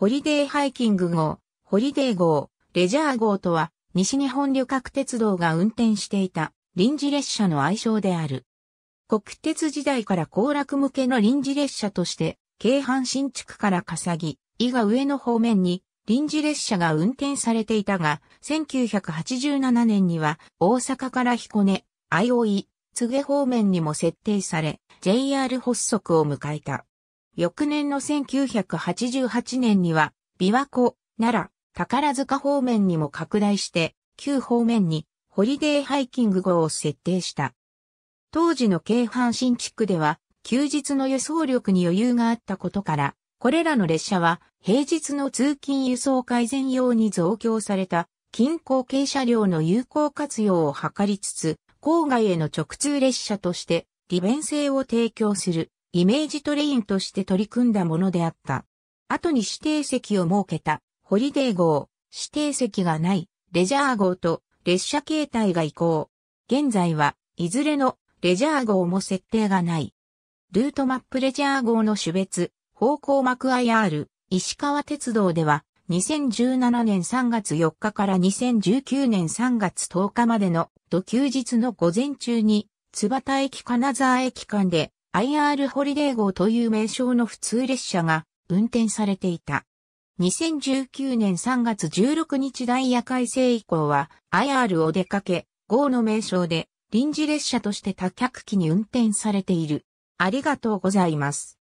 ホリデーハイキング号、ホリデー号、レジャー号とは、西日本旅客鉄道が運転していた臨時列車の愛称である。国鉄時代から行楽向けの臨時列車として、京阪新地区から笠木、伊賀上野方面に臨時列車が運転されていたが、1987年には大阪から彦根、相生、津植方面にも設定され、JR 発足を迎えた。翌年の1988年には、琵琶湖、奈良、宝塚方面にも拡大して、旧方面にホリデーハイキング号を設定した。当時の京阪新地区では、休日の輸送力に余裕があったことから、これらの列車は平日の通勤輸送改善用に増強された近郊軽車両の有効活用を図りつつ、郊外への直通列車として利便性を提供する。イメージトレインとして取り組んだものであった。後に指定席を設けた、ホリデー号、指定席がない、レジャー号と列車形態が移行。現在はいずれのレジャー号も設定がない。ルートマップレジャー号の種別、方向幕 IR、石川鉄道では、2017年3月4日から2019年3月10日までの土休日の午前中に、津幡駅金沢駅間で IR ホリデー号という名称の普通列車が運転されていた。2019年3月16日ダイヤ改正以降は IR を出かけ、号の名称で臨時列車として多客機に運転されている。ありがとうございます。